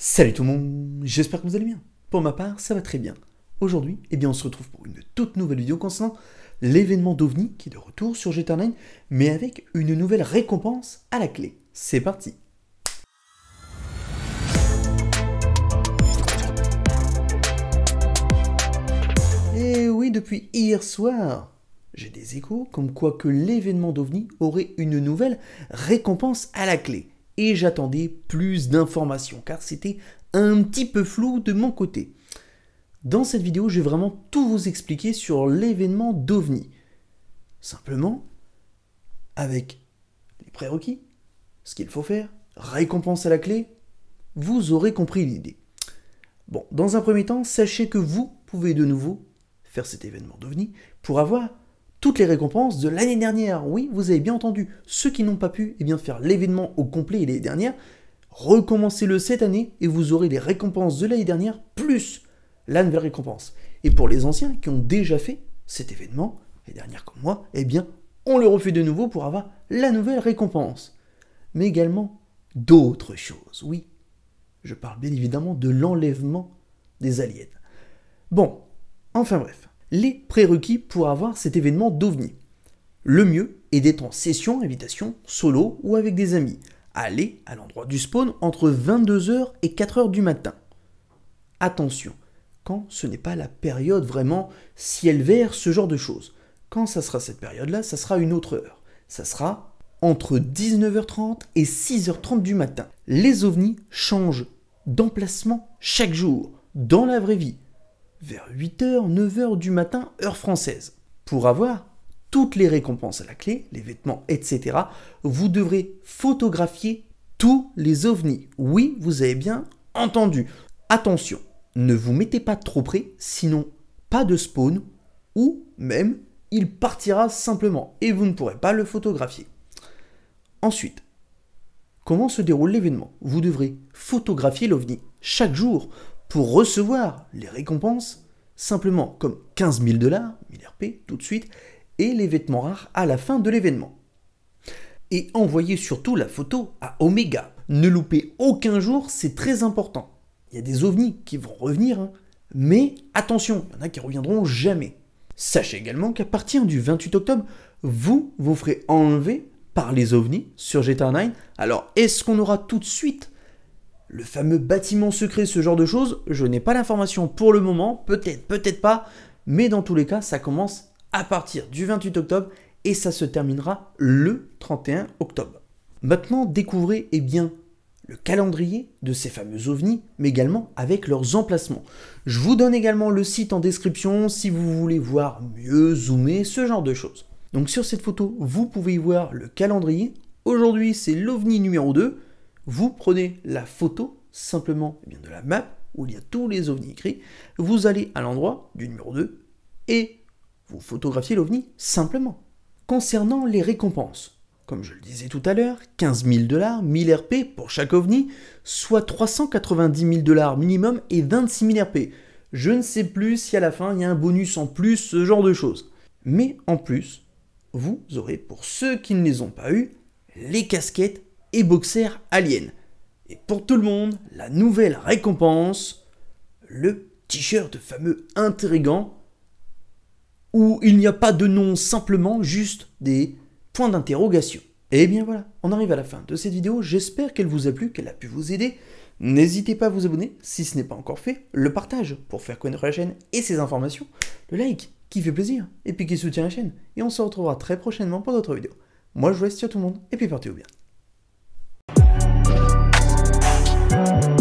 Salut tout le monde, j'espère que vous allez bien. Pour ma part, ça va très bien. Aujourd'hui, eh bien, on se retrouve pour une toute nouvelle vidéo concernant l'événement d'OVNI qui est de retour sur GTA 9, mais avec une nouvelle récompense à la clé. C'est parti Et eh oui, depuis hier soir, j'ai des échos comme quoi que l'événement d'OVNI aurait une nouvelle récompense à la clé et j'attendais plus d'informations car c'était un petit peu flou de mon côté. Dans cette vidéo, je vais vraiment tout vous expliquer sur l'événement d'OVNI. Simplement, avec les prérequis, ce qu'il faut faire, récompense à la clé, vous aurez compris l'idée. Bon, dans un premier temps, sachez que vous pouvez de nouveau faire cet événement d'OVNI pour avoir toutes les récompenses de l'année dernière. Oui, vous avez bien entendu. Ceux qui n'ont pas pu eh bien, faire l'événement au complet l'année dernière, recommencez-le cette année et vous aurez les récompenses de l'année dernière plus la nouvelle récompense. Et pour les anciens qui ont déjà fait cet événement, les dernières comme moi, eh bien, on le refait de nouveau pour avoir la nouvelle récompense. Mais également d'autres choses, oui. Je parle bien évidemment de l'enlèvement des aliens. Bon, enfin bref les prérequis pour avoir cet événement d'OVNI. Le mieux est d'être en session, invitation, solo ou avec des amis. Aller à l'endroit du spawn entre 22h et 4h du matin. Attention, quand ce n'est pas la période vraiment ciel vert, ce genre de choses. Quand ça sera cette période-là, ça sera une autre heure. Ça sera entre 19h30 et 6h30 du matin. Les ovnis changent d'emplacement chaque jour, dans la vraie vie vers 8h, 9h du matin, heure française. Pour avoir toutes les récompenses à la clé, les vêtements, etc., vous devrez photographier tous les ovnis. Oui, vous avez bien entendu. Attention, ne vous mettez pas trop près, sinon pas de spawn, ou même il partira simplement et vous ne pourrez pas le photographier. Ensuite, comment se déroule l'événement Vous devrez photographier l'ovni chaque jour pour recevoir les récompenses, simplement comme 15 000 dollars, 1000 RP tout de suite, et les vêtements rares à la fin de l'événement. Et envoyez surtout la photo à Omega. Ne loupez aucun jour, c'est très important. Il y a des ovnis qui vont revenir, hein. mais attention, il y en a qui reviendront jamais. Sachez également qu'à partir du 28 octobre, vous vous ferez enlever par les ovnis sur GTA 9. Alors est-ce qu'on aura tout de suite le fameux bâtiment secret, ce genre de choses, je n'ai pas l'information pour le moment, peut-être, peut-être pas, mais dans tous les cas, ça commence à partir du 28 octobre et ça se terminera le 31 octobre. Maintenant, découvrez eh bien le calendrier de ces fameux ovnis, mais également avec leurs emplacements. Je vous donne également le site en description si vous voulez voir mieux, zoomer, ce genre de choses. Donc sur cette photo, vous pouvez y voir le calendrier. Aujourd'hui, c'est l'ovni numéro 2. Vous prenez la photo simplement eh de la map où il y a tous les ovnis écrits. Vous allez à l'endroit du numéro 2 et vous photographiez l'ovni simplement. Concernant les récompenses, comme je le disais tout à l'heure, 15 000 dollars, 1000 RP pour chaque ovni, soit 390 000 dollars minimum et 26 000 RP. Je ne sais plus si à la fin il y a un bonus en plus, ce genre de choses. Mais en plus, vous aurez pour ceux qui ne les ont pas eus, les casquettes et boxer alien. Et pour tout le monde, la nouvelle récompense, le t-shirt de fameux intrigant, où il n'y a pas de nom, simplement juste des points d'interrogation. Et eh bien voilà, on arrive à la fin de cette vidéo, j'espère qu'elle vous a plu, qu'elle a pu vous aider. N'hésitez pas à vous abonner si ce n'est pas encore fait, le partage pour faire connaître la chaîne et ses informations, le like qui fait plaisir et puis qui soutient la chaîne. Et on se retrouvera très prochainement pour d'autres vidéos. Moi je vous laisse ciao tout le monde et puis portez-vous bien. Thank you.